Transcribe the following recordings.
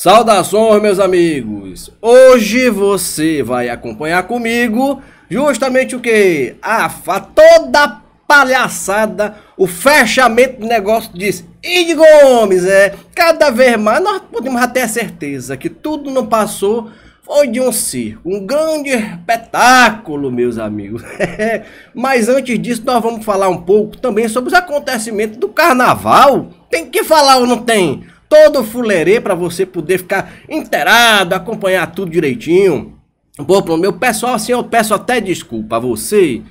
Saudações, meus amigos! Hoje você vai acompanhar comigo justamente o que? A fa toda palhaçada, o fechamento do negócio de Ide Gomes, é, cada vez mais nós podemos até certeza que tudo não passou foi de um circo, um grande espetáculo, meus amigos. Mas antes disso, nós vamos falar um pouco também sobre os acontecimentos do carnaval. Tem que falar ou não tem? todo fulerê para você poder ficar inteirado, acompanhar tudo direitinho. Bom, pro meu pessoal, assim, eu peço até desculpa a você,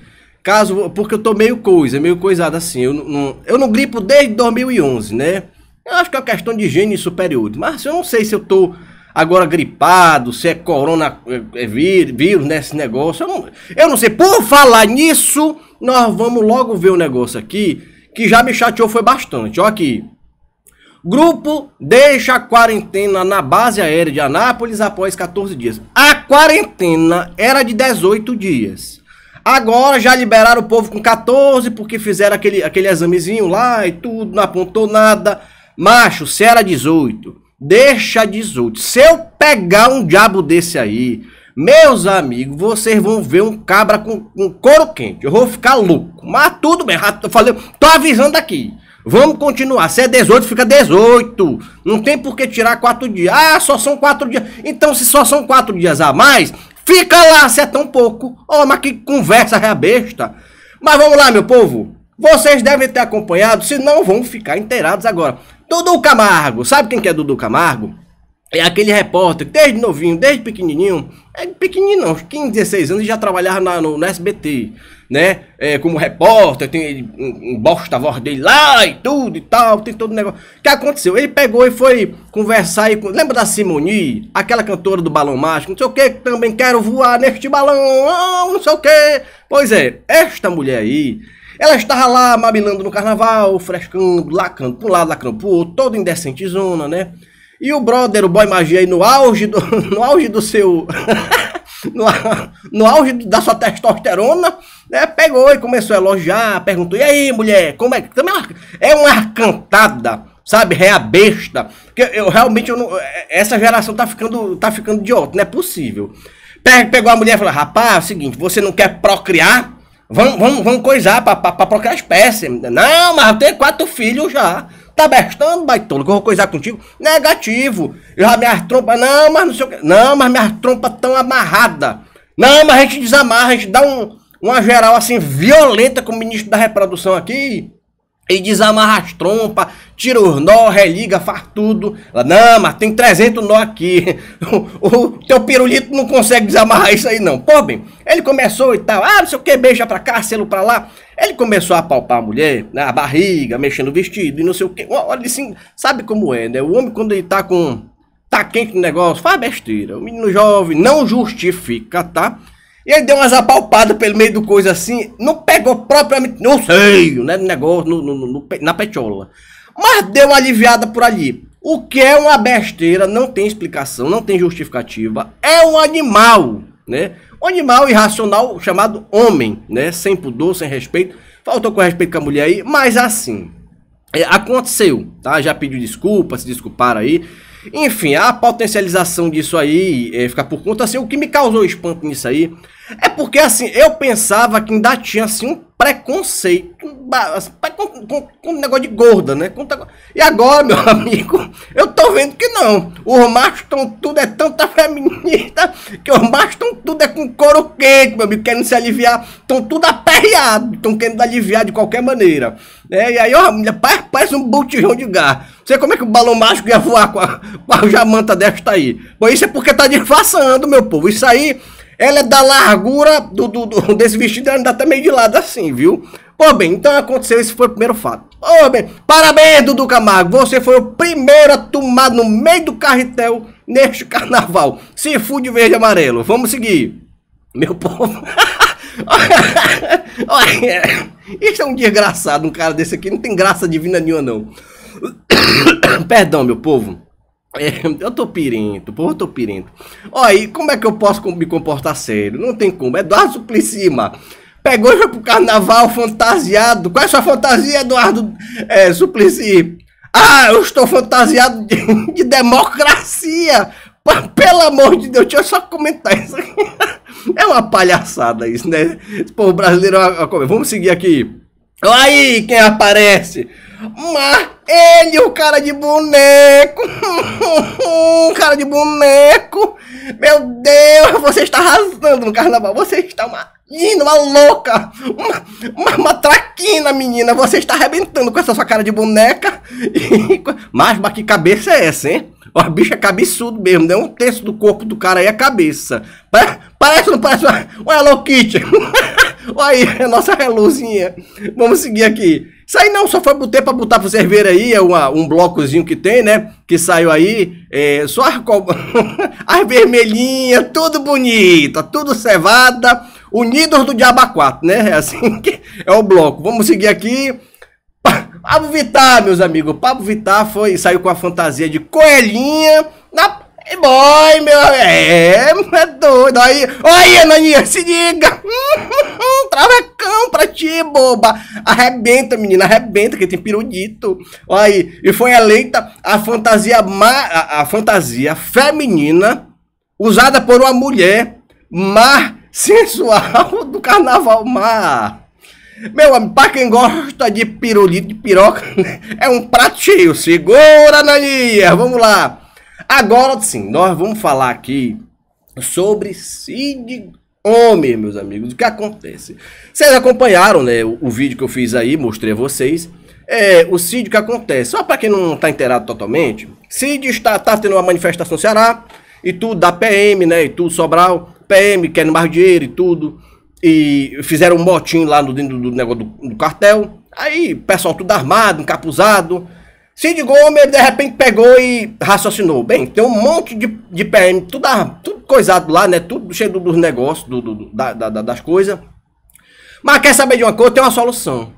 caso, porque eu tô meio coisa, meio coisado assim, eu não, eu não gripo desde 2011, né? Eu acho que é uma questão de higiene superior, mas eu não sei se eu tô agora gripado, se é coronavírus, é, é né, negócio, eu não, eu não sei. Por falar nisso, nós vamos logo ver o um negócio aqui, que já me chateou foi bastante, ó aqui. Grupo deixa a quarentena na base aérea de Anápolis após 14 dias. A quarentena era de 18 dias. Agora já liberaram o povo com 14 porque fizeram aquele, aquele examezinho lá e tudo, não apontou nada. Macho, se era 18, deixa 18. Se eu pegar um diabo desse aí, meus amigos, vocês vão ver um cabra com, com couro quente. Eu vou ficar louco. Mas tudo bem, eu falei, tô avisando aqui. Vamos continuar. Se é 18, fica 18. Não tem por que tirar 4 dias. Ah, só são 4 dias. Então, se só são 4 dias a mais, fica lá se é tão pouco. Oh, mas que conversa é besta. Mas vamos lá, meu povo. Vocês devem ter acompanhado, se não vão ficar inteirados agora. Dudu Camargo. Sabe quem que é Dudu Camargo? É aquele repórter, desde novinho, desde pequenininho, é pequenininho não, 15, 16 anos já trabalhava na, no, no, SBT, né? É, como repórter, tem um, um bosta a voz dele lá e tudo e tal, tem todo o negócio. O que aconteceu? Ele pegou e foi conversar aí com. Lembra da Simoni? Aquela cantora do Balão Mágico, não sei o que, também quero voar neste balão, oh, não sei o que. Pois é, esta mulher aí. Ela estava lá mabilando no carnaval, frescando, lacrando para um lado, lacrando pro outro, indecente zona né? E o brother, o boy magia aí no auge do, no auge do seu. no, no auge da sua testosterona, né? Pegou e começou a elogiar, perguntou: e aí, mulher, como é que. Também é uma é cantada, sabe? Reabesta. É Porque eu, realmente eu não, essa geração tá ficando, tá ficando idiota, não é possível. Pegou a mulher e falou: rapaz, é o seguinte, você não quer procriar? Vamos, vamos, vamos coisar para procriar espécie. Não, mas eu tenho quatro filhos já. Tá bestando, baitola, que eu vou coisar contigo? Negativo. Eu já minhas trompas, não, mas não sei o que. Não, mas minhas trompas tão amarrada. Não, mas a gente desamarra, a gente dá um, uma geral assim violenta com o ministro da reprodução aqui. E desamarra as trompas, tira o nó, religa, faz tudo. Ela, não, mas tem 300 nó aqui. O, o teu pirulito não consegue desamarrar isso aí não. Pô, bem, ele começou e tal, ah, não sei o que, beija pra cá, selo pra lá. Ele começou a palpar a mulher, né, a barriga, mexendo o vestido e não sei o que. Olha, assim, sabe como é, né? O homem quando ele tá com... Tá quente no negócio, faz besteira. O menino jovem não justifica, tá? E aí deu umas apalpadas pelo meio do coisa assim, não pegou propriamente, não sei, né, negócio, no, no, no, na petiola mas deu uma aliviada por ali. O que é uma besteira, não tem explicação, não tem justificativa. É um animal, né? Um animal irracional chamado homem, né? Sem pudor, sem respeito. Faltou com respeito com a mulher aí, mas assim, é, aconteceu, tá? Já pediu desculpa, se desculparam aí. Enfim, a potencialização disso aí é, eh, ficar por conta, assim, o que me causou espanto nisso aí é porque, assim, eu pensava que ainda tinha, assim, um preconceito assim, com, com, com negócio de gorda, né? Com, e agora, meu amigo, eu tô vendo que não. Os machos tão tudo é tanta feminista que os machos tão tudo é com couro quente, meu amigo, querendo se aliviar, tão tudo aperreados, tão querendo aliviar de qualquer maneira. Né? E aí, ó, rapaz, parece um botijão de gás sei como é que o balão mágico ia voar com a, com a jamanta desta aí. Pois isso é porque tá disfarçando, meu povo. Isso aí, ela é da largura do, do, do desse vestido, ela ainda tá meio de lado assim, viu? Pô, bem, então aconteceu, esse foi o primeiro fato. Ô, bem, parabéns, Dudu Camargo. Você foi o primeiro a tomar no meio do carretel neste carnaval. Se fude verde e amarelo. Vamos seguir. Meu povo. Olha, isso é um desgraçado, um cara desse aqui. Não tem graça divina nenhuma, não. Perdão, meu povo. É, eu tô pirinto, porra, eu tô pirinto. Olha, como é que eu posso me comportar sério? Não tem como. Eduardo Suplicy, mano. Pegou e foi pro carnaval fantasiado. Qual é a sua fantasia, Eduardo é, Suplicy? Ah, eu estou fantasiado de, de democracia. P pelo amor de Deus, deixa eu só comentar isso aqui. É uma palhaçada isso, né? Esse povo brasileiro. É Vamos seguir aqui. Olha aí quem aparece. Mas ele, o cara de boneco! cara de boneco! Meu Deus, você está arrasando no carnaval! Você está uma linda, uma louca! Uma, uma, uma, traquina, menina! Você está arrebentando com essa sua cara de boneca! mas, mas que cabeça é essa, hein? O bicho é cabeçudo mesmo, né? Um terço do corpo do cara aí é cabeça. Parece, ou não parece uma, uma Hello Kitty? Olha aí, a é nossa reluzinha. Vamos seguir aqui. Isso aí não, só foi botar para botar para servir aí, é uma, um blocozinho que tem, né? Que saiu aí, é, só as, as vermelhinhas, tudo bonita, tudo cevada, unidos do Diaba 4, né? É assim que é o bloco. Vamos seguir aqui. Pablo Vittar, meus amigos. Pablo Vittar foi, saiu com a fantasia de coelhinha na é boy, meu. É, é, é doido. Aí, olha, Ananinha, se liga. Travecão pra ti, boba. Arrebenta, menina, arrebenta, que tem pirulito. Olha aí. E foi eleita a fantasia, ma... a, fantasia feminina usada por uma mulher mais sensual do carnaval. Mar. Meu amigo, pra quem gosta de pirulito, de piroca, é um prato cheio. Segura, Ananinha. Vamos lá. Agora sim, nós vamos falar aqui sobre Cid Homem, meus amigos. O que acontece? Vocês acompanharam né, o, o vídeo que eu fiz aí, mostrei a vocês. É, o Cid, o que acontece? Só para quem não está inteirado totalmente, Cid está, tá tendo uma manifestação no Ceará, e tudo, da PM, né, e tudo, Sobral, PM, querendo mais dinheiro e tudo. E fizeram um motim lá no, dentro do negócio do, do cartel. Aí, pessoal tudo armado, encapuzado, Cid Gomes de repente, pegou e raciocinou. Bem, tem um monte de, de PM, tudo, ah, tudo coisado lá, né? Tudo cheio dos do negócios, do, do, da, da, das coisas. Mas quer saber de uma coisa? Tem uma solução.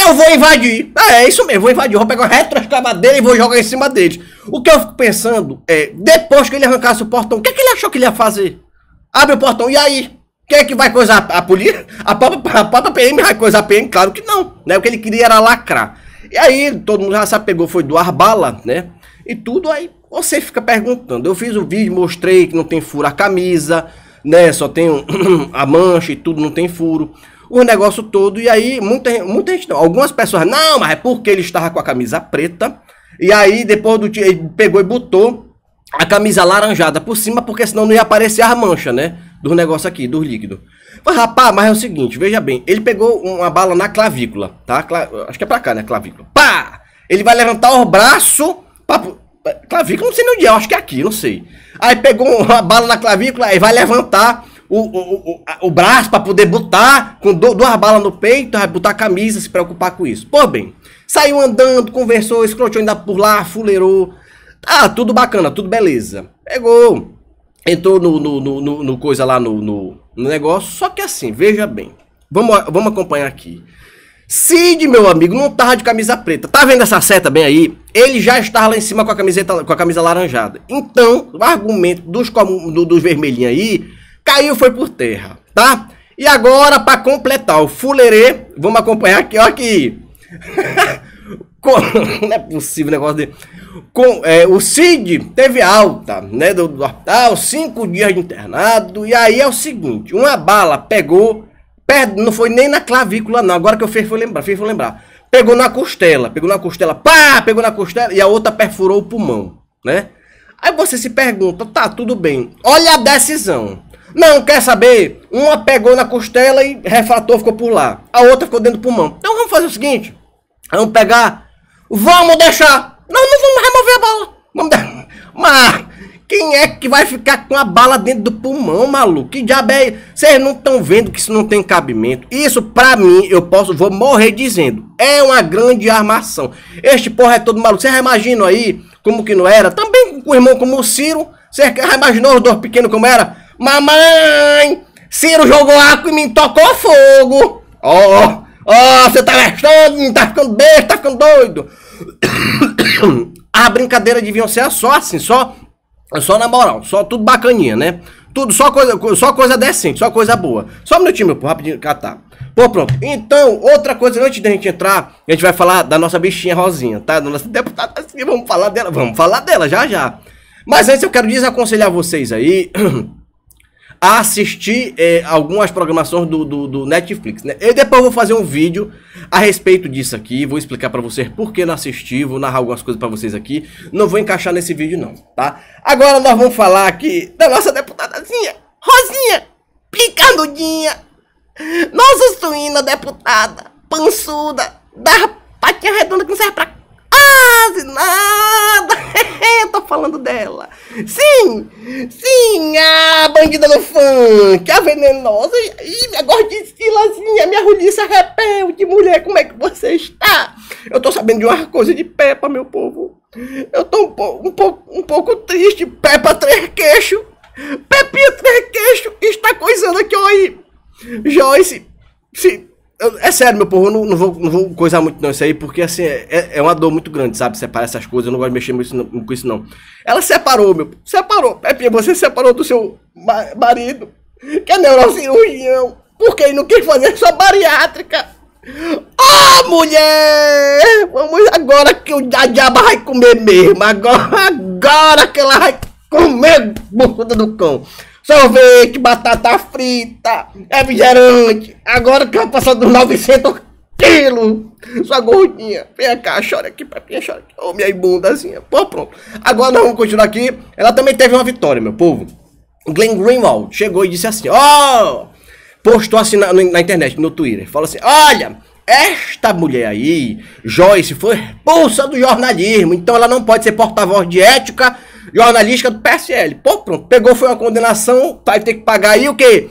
Eu vou invadir. É, é isso mesmo, vou invadir. vou pegar uma retroescavadeira e vou jogar em cima deles. O que eu fico pensando é, depois que ele arrancasse o portão, o que, é que ele achou que ele ia fazer? Abre o portão, e aí? Quem é que vai coisar? A polícia? A própria, a própria PM vai coisar a PM? Claro que não. Né? O que ele queria era lacrar. E aí todo mundo já sabe, pegou, foi doar bala, né? E tudo aí você fica perguntando. Eu fiz o vídeo, mostrei que não tem furo a camisa, né? Só tem um, a mancha e tudo, não tem furo. O negócio todo, e aí muita, muita gente, algumas pessoas, não, mas é porque ele estava com a camisa preta, e aí depois do dia ele pegou e botou a camisa laranjada por cima, porque senão não ia aparecer a mancha, né? do negócio aqui, do líquido. Mas, rapaz, mas é o seguinte, veja bem, ele pegou uma bala na clavícula, tá? Cla acho que é pra cá, né? Clavícula. Pá! Ele vai levantar o braço pra... É, clavícula, não sei nem onde é, acho que é aqui, não sei. Aí pegou uma bala na clavícula, e vai levantar o, o, o, o braço para poder botar, com duas balas no peito, vai botar a camisa, se preocupar com isso. Pô, bem, saiu andando, conversou, escrotou ainda por lá, fuleirou. Ah, tudo bacana, tudo beleza. Pegou entrou no, no, no, no coisa lá no, negócio. Só que assim, veja bem. Vamos, vamos acompanhar aqui. Cid, meu amigo, não tava de camisa preta. Tá vendo essa seta bem aí? Ele já estava lá em cima com a camiseta, com a camisa laranjada. Então, o argumento dos, do, dos vermelhinhos aí caiu foi por terra, tá? E agora, para completar o fulerê, vamos acompanhar aqui, ó aqui. Com, não é possível o negócio de. Com, é, o Cid teve alta, né? Do, do hospital, cinco dias de internado. E aí é o seguinte: uma bala pegou, perto, não foi nem na clavícula, não. Agora que eu fiz foi lembrar, fiz foi lembrar. Pegou na costela, pegou na costela, pá! Pegou na costela e a outra perfurou o pulmão, né? Aí você se pergunta, tá, tudo bem. Olha a decisão. Não, quer saber? Uma pegou na costela e refratou, ficou por lá. A outra ficou dentro do pulmão. Então vamos fazer o seguinte: vamos pegar Vamos deixar! Não, não vamos remover a bala! Vamos dar. Mas quem é que vai ficar com a bala dentro do pulmão, maluco? Que diabo é Vocês não estão vendo que isso não tem cabimento. Isso, pra mim, eu posso, vou morrer dizendo. É uma grande armação. Este porra é todo maluco. Vocês imaginam aí como que não era? Também com o irmão como o Ciro. Você imaginou os dois pequenos como era? Mamãe! Ciro jogou água e me tocou fogo! ó. Oh. Ó, oh, você tá gastando, tá ficando besta, tá ficando doido. A brincadeira deviam ser é só assim, só, só na moral, só tudo bacaninha, né? Tudo, só coisa, só coisa decente, só coisa boa. Só um minutinho, meu pô, rapidinho, catar. Pô, pronto. Então, outra coisa, antes da gente entrar, a gente vai falar da nossa bichinha Rosinha, tá? Da nossa deputada, assim, vamos falar dela, vamos falar dela já já. Mas antes eu quero desaconselhar vocês aí a assistir é, algumas programações do, do, do, Netflix, né? E depois eu vou fazer um vídeo a respeito disso aqui, vou explicar para vocês por que não assisti. vou narrar algumas coisas para vocês aqui. Não vou encaixar nesse vídeo não, tá? Agora nós vamos falar aqui da nossa deputadazinha, Rosinha, picandudinha, nossa suína deputada, pançuda, da patinha redonda que não serve pra quase nada. Eu tô falando dela. Sim, sim, a bandida no funk, a venenosa, e minha gordicilazinha, minha repel de mulher, como é que você está? Eu tô sabendo de uma coisa de Peppa, meu povo. Eu tô um, po um, po um pouco triste, Peppa Trequeixo. Pepinha Trequeixo está coisando aqui, olha aí. Joyce, é sério, meu povo, eu não, não, vou, não vou coisar muito não isso aí, porque assim, é, é, é uma dor muito grande, sabe? Separar essas coisas, eu não gosto de mexer muito com, com isso não. Ela separou, meu separou. É Pepinha, você separou do seu marido, que é neurocirurgião, porque ele não quis fazer sua bariátrica. Ô, oh, mulher! Vamos agora que o diabo vai comer mesmo, agora, agora que ela vai comer, bunda do cão sorvete, batata frita, é refrigerante. Agora que eu passou dos 900 quilos. Sua gordinha, vem cá, chora aqui, mim, chora aqui. Ô, oh, minha bundazinha. Pô, pronto. Agora nós vamos continuar aqui. Ela também teve uma vitória, meu povo. Glenn Greenwald chegou e disse assim, ó... Oh! Postou assim na, na internet, no Twitter. Falou assim, olha... Esta mulher aí, Joyce, foi expulsa do jornalismo, então ela não pode ser porta-voz de ética jornalística do PSL. Pô, pronto, pegou, foi uma condenação, vai ter que pagar aí o quê?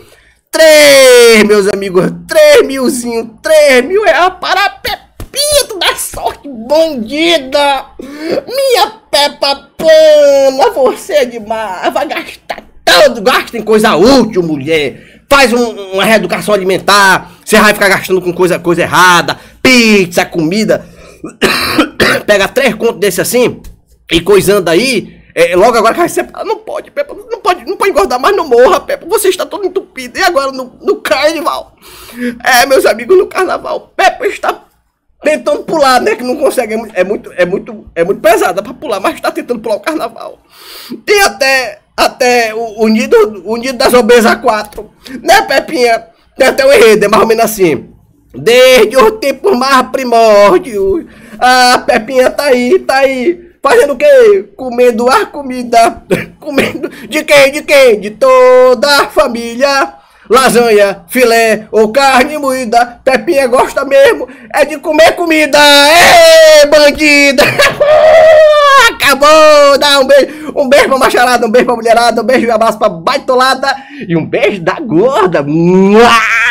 3, meus amigos, 3 milzinho, 3 mil é a Pepito da sorte bandida. Minha Peppa Pana, você é demais, vai gastar tanto, gasta em coisa útil, mulher. Faz um, uma reeducação alimentar, você vai ficar gastando com coisa, coisa errada, pizza, comida. Pega três contos desse assim e coisando aí, é, logo agora que vai ser. Ah, não pode, Peppa, não pode, não pode engordar mais, não morra, Peppa. Você está todo entupido. E agora no, no carnaval? É, meus amigos, no carnaval, Peppa está tentando pular, né? Que não consegue. É, é muito, é muito, é muito pesada para pular, mas está tentando pular o carnaval. tem até, até o Unido, Unido das Obesas 4. Né, Pepinha? Tem até o um enredo, é mais ou menos assim. Desde os tempos mais primórdios. Ah, Pepinha tá aí, tá aí. Fazendo o quê? Comendo a comida. Comendo de quem? De quem? De toda a família. Lasanha, filé ou carne moída. Pepinha gosta mesmo. É de comer comida. É bandida! Acabou! Dá um beijo. Um beijo pra macharada, um beijo pra mulherada, um beijo e um abraço pra baitolada. E um beijo da gorda. Mua!